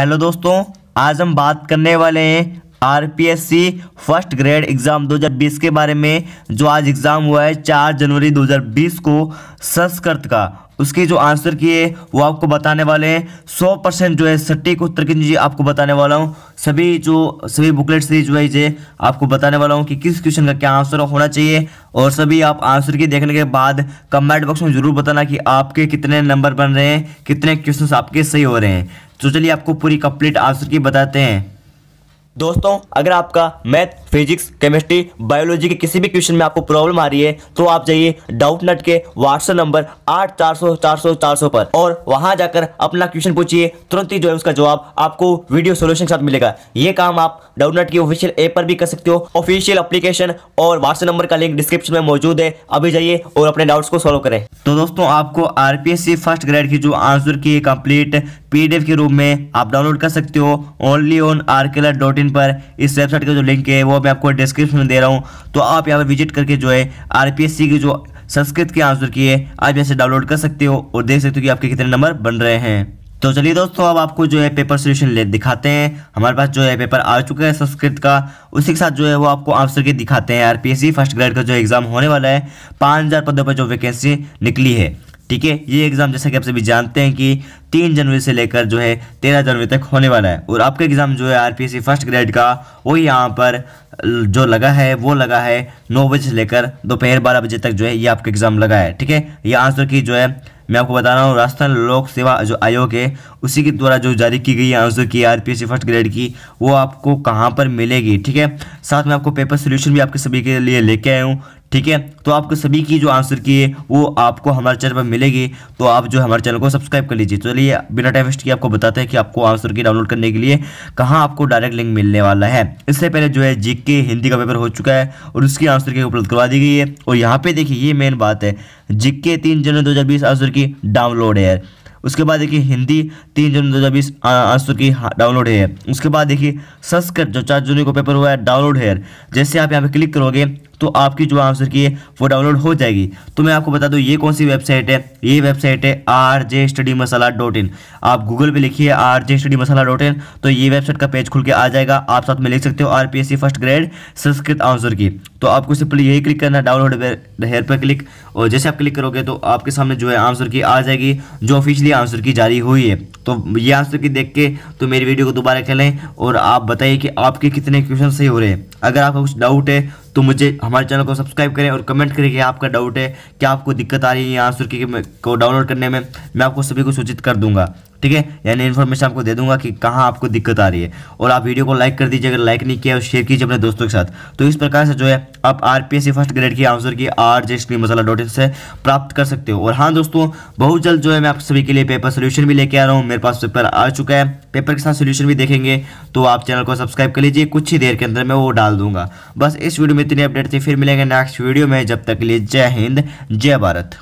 hello दोस्तों आज हम बात करने वाले हैं आरपीएससी फर्स्ट ग्रेड एग्ज़ाम 2020 के बारे में जो आज एग्ज़ाम हुआ है 4 जनवरी 2020 को संस्कृत का उसके जो आंसर की है वो आपको बताने वाले हैं सौ परसेंट जो है सटीक उत्तर की जी आपको बताने वाला हूँ सभी जो सभी बुकलेट सीरीज जो है आपको बताने वाला हूँ कि किस क्वेश्चन का क्या आंसर होना चाहिए और सभी आप आंसर की देखने के बाद कमेंट बॉक्स में ज़रूर बताना कि आपके कितने नंबर बन रहे हैं कितने क्वेश्चन आपके सही हो रहे हैं तो चलिए आपको पूरी कंप्लीट आंसर की बताते हैं दोस्तों अगर आपका मैथ फिजिक्स केमिस्ट्री बायोलॉजी के किसी भी क्वेश्चन में आपको प्रॉब्लम आ रही है तो आप जाइए डाउट नट के व्हाट्सएप नंबर आठ चार सौ चार सौ चार सौ पर और वहां जाकर अपना क्वेश्चन पूछिए तुरंत ही जो है उसका जवाब आपको वीडियो सोल्यूशन के साथ मिलेगा ये काम आप डाउट नट की ऑफिशियल ऐप पर भी कर सकते हो ऑफिशियल अप्लीकेशन और व्हाट्सएप नंबर का लिंक डिस्क्रिप्शन में मौजूद है अभी जाइए और अपने डाउट्स को सोल्व करें तो दोस्तों आपको आरपीएससी फर्स्ट ग्रेड की जो आंसर की कंप्लीट पीडीएफ के रूप में आप डाउनलोड कर सकते हो only on R dot in screen पर इस वेबसाइट का जो लिंक है वो मैं आपको डिस्क्रिप्शन में दे रहा हूँ तो आप यहाँ पर विजिट करके जो है आर की जो संस्कृत के आंसर की है आप यहाँ से डाउनलोड कर सकते हो और देख सकते हो कि आपके कितने नंबर बन रहे हैं तो चलिए दोस्तों अब आपको जो है पेपर सोल्यूशन ले दिखाते हैं हमारे पास जो है पेपर आ चुका है संस्कृत का उसी के साथ जो है वो आपको आंसर के दिखाते हैं आरपीएससी फर्स्ट ग्रेड का जो एग्जाम होने वाला है पाँच हज़ार पदों पर जो वैकेंसी निकली है ठीक है ये एग्ज़ाम जैसा कि आप सभी जानते हैं कि तीन जनवरी से लेकर जो है तेरह जनवरी तक होने वाला है और आपका एग्ज़ाम जो है आरपीएससी फर्स्ट ग्रेड का वो यहाँ पर जो लगा है वो लगा है नौ बजे से लेकर दोपहर बारह बजे तक जो है ये आपका एग्ज़ाम लगा है ठीक है ये आंसर की जो है मैं आपको बता रहा हूँ राजस्थान लोक सेवा जो आयोग है उसी के द्वारा जो जारी की गई answer key R P first grade की वो आपको कहाँ पर मिलेगी ठीक है साथ में आपको पेपर सोल्यूशन भी आपके सभी के लिए लेके आया हूँ ठीक है तो आपको सभी की जो आंसर की है वो आपको हमारे चैनल पर मिलेगी तो आप जो हमारे चैनल को सब्सक्राइब कर लीजिए तो चलिए बिना टाइम वेस्ट किए आपको बताते हैं कि आपको आंसर की डाउनलोड करने के लिए कहाँ आपको डायरेक्ट लिंक मिलने वाला है इससे पहले जो है जीके हिंदी का पेपर हो चुका है और उसकी आंसर की उपलब्ध करवा दी गई है और यहाँ पर देखिए ये मेन बात है जिक्के के तीन जनवरी दो आंसर की डाउनलोड है उसके बाद देखिए हिंदी तीन जून दो हज़ार बीस आंसर की डाउनलोड है उसके बाद देखिए संस्कृत जो चार जून को पेपर हुआ है डाउनलोड है जैसे आप यहाँ पे क्लिक करोगे तो आपकी जो आंसर की है वो डाउनलोड हो जाएगी तो मैं आपको बता दूँ ये कौन सी वेबसाइट है ये वेबसाइट है R J study masala dot in आप गूगल पर लिखिए R J study masala dot in तो ये वेबसाइट का पेज खुल के आ जाएगा आप साथ में लिख सकते हो R P S C first grade Sanskrit answer key तो आपको सिंपली यही क्लिक करना डाउनलोड हेयर पर क्लिक और जैसे आप क्लिक करोगे तो आपके सामने जो है आंसर की आ जाएगी जो ऑफिशियली आंसर की जारी हुई है तो ये आंसर की देख के तो मेरी वीडियो को दोबारा खेलें और आप बताइए कि आपके कितने क्वेश्चन सही हो रहे हैं अगर आपका कुछ डाउट है तो मुझे हमारे चैनल को सब्सक्राइब करें और कमेंट करें कि आपका डाउट है क्या आपको दिक्कत आ रही है आंसर की को डाउनलोड करने में मैं आपको सभी को सूचित कर दूंगा ठीक है यानी इन्फॉर्मेशन आपको दे दूंगा कि कहाँ आपको दिक्कत आ रही है और आप वीडियो को लाइक कर दीजिए अगर लाइक नहीं किया और शेयर कीजिए अपने दोस्तों के साथ तो इस प्रकार से जो है आप R P S C first grade की answer key R J screen masala dot in से प्राप्त कर सकते हो और हाँ दोस्तों बहुत जल्द जो है मैं आप सभी के लिए पेपर सोल्यूशन भी लेके आ रहा हूँ मेरे पास पेपर आ चुका है पेपर के साथ सोल्यूशन भी देखेंगे तो आप चैनल को सब्सक्राइब कर लीजिए कुछ ही देर के अंदर मैं वो डाल दूंगा बस इस वीडियो में इतनी अपडेट थी फिर मिलेंगे नेक्स्ट वीडियो में जब तक के लिए जय हिंद जय भारत